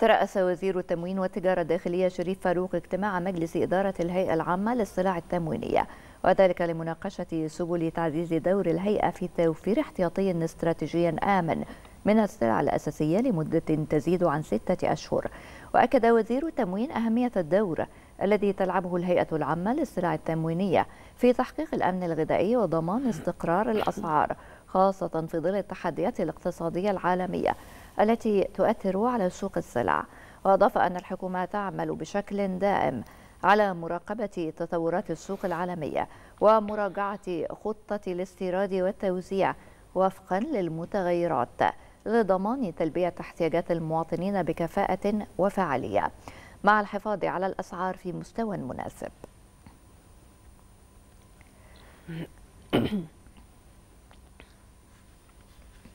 ترأس وزير التموين والتجارة الداخلية شريف فاروق اجتماع مجلس إدارة الهيئة العامة للسلع التموينية وذلك لمناقشة سبل تعزيز دور الهيئة في توفير احتياطي استراتيجي آمن من السلع الأساسية لمدة تزيد عن ستة أشهر وأكد وزير التموين أهمية الدور الذي تلعبه الهيئة العامة للسلع التموينية في تحقيق الأمن الغذائي وضمان استقرار الأسعار خاصة في ظل التحديات الاقتصادية العالمية التي تؤثر على سوق السلع وأضاف أن الحكومة تعمل بشكل دائم على مراقبة تطورات السوق العالمية ومراجعة خطة الاستيراد والتوزيع وفقا للمتغيرات لضمان تلبية احتياجات المواطنين بكفاءة وفعالية مع الحفاظ على الأسعار في مستوى مناسب